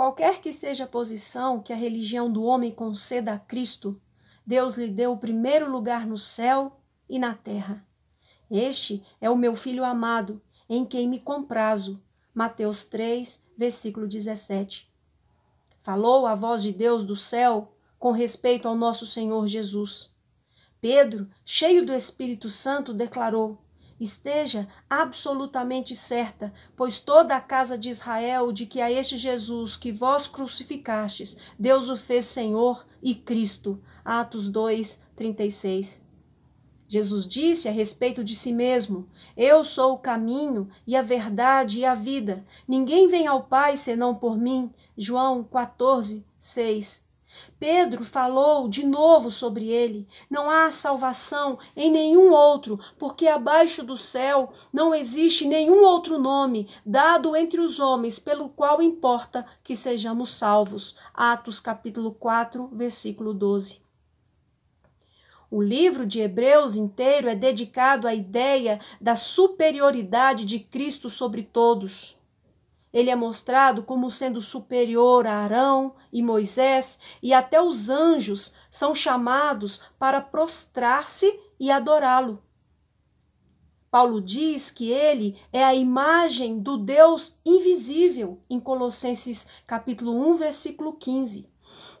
Qualquer que seja a posição que a religião do homem conceda a Cristo, Deus lhe deu o primeiro lugar no céu e na terra. Este é o meu filho amado, em quem me comprazo. Mateus 3, versículo 17. Falou a voz de Deus do céu com respeito ao nosso Senhor Jesus. Pedro, cheio do Espírito Santo, declarou: Esteja absolutamente certa, pois toda a casa de Israel, de que a este Jesus que vós crucificastes, Deus o fez Senhor e Cristo. Atos 2, 36. Jesus disse a respeito de si mesmo: Eu sou o caminho e a verdade e a vida. Ninguém vem ao Pai senão por mim. João 14, 6. Pedro falou de novo sobre ele. Não há salvação em nenhum outro, porque abaixo do céu não existe nenhum outro nome dado entre os homens pelo qual importa que sejamos salvos. Atos capítulo 4, versículo 12. O livro de Hebreus inteiro é dedicado à ideia da superioridade de Cristo sobre todos. Ele é mostrado como sendo superior a Arão e Moisés, e até os anjos são chamados para prostrar-se e adorá-lo. Paulo diz que ele é a imagem do Deus invisível, em Colossenses capítulo 1, versículo 15,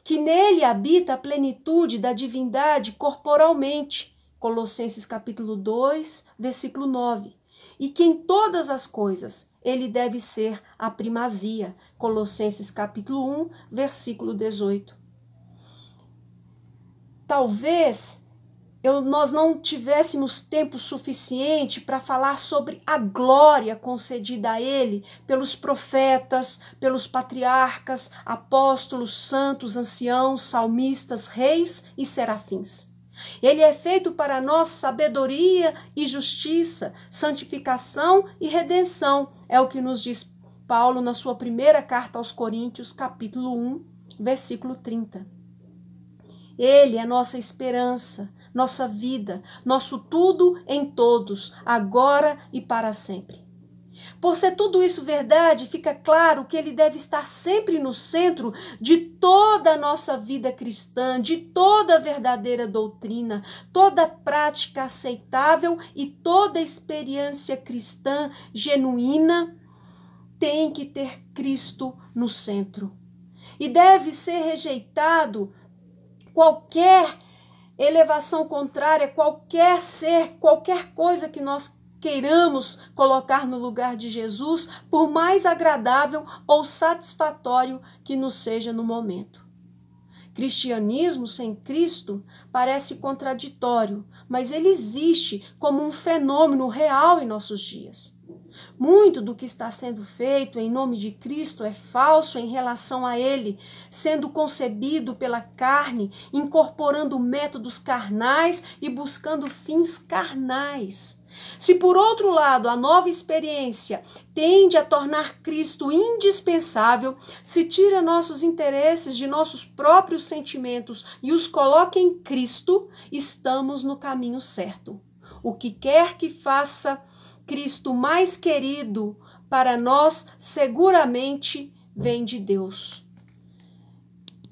que nele habita a plenitude da divindade corporalmente, Colossenses capítulo 2, versículo 9 e que em todas as coisas ele deve ser a primazia. Colossenses capítulo 1, versículo 18. Talvez eu, nós não tivéssemos tempo suficiente para falar sobre a glória concedida a ele pelos profetas, pelos patriarcas, apóstolos, santos, anciãos, salmistas, reis e serafins. Ele é feito para nós sabedoria e justiça, santificação e redenção. É o que nos diz Paulo na sua primeira carta aos Coríntios, capítulo 1, versículo 30. Ele é nossa esperança, nossa vida, nosso tudo em todos, agora e para sempre. Por ser tudo isso verdade, fica claro que ele deve estar sempre no centro de toda a nossa vida cristã, de toda a verdadeira doutrina, toda prática aceitável e toda experiência cristã genuína tem que ter Cristo no centro. E deve ser rejeitado qualquer elevação contrária, qualquer ser, qualquer coisa que nós queiramos colocar no lugar de Jesus, por mais agradável ou satisfatório que nos seja no momento. Cristianismo sem Cristo parece contraditório, mas ele existe como um fenômeno real em nossos dias. Muito do que está sendo feito em nome de Cristo é falso em relação a Ele, sendo concebido pela carne, incorporando métodos carnais e buscando fins carnais. Se por outro lado a nova experiência tende a tornar Cristo indispensável, se tira nossos interesses de nossos próprios sentimentos e os coloca em Cristo, estamos no caminho certo. O que quer que faça Cristo mais querido para nós, seguramente vem de Deus.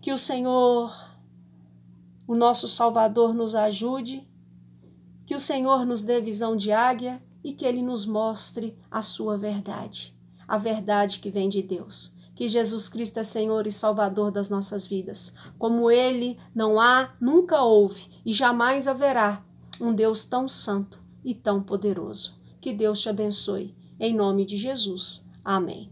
Que o Senhor, o nosso Salvador, nos ajude que o Senhor nos dê visão de águia e que ele nos mostre a sua verdade, a verdade que vem de Deus. Que Jesus Cristo é Senhor e Salvador das nossas vidas. Como ele não há, nunca houve e jamais haverá um Deus tão santo e tão poderoso. Que Deus te abençoe. Em nome de Jesus. Amém.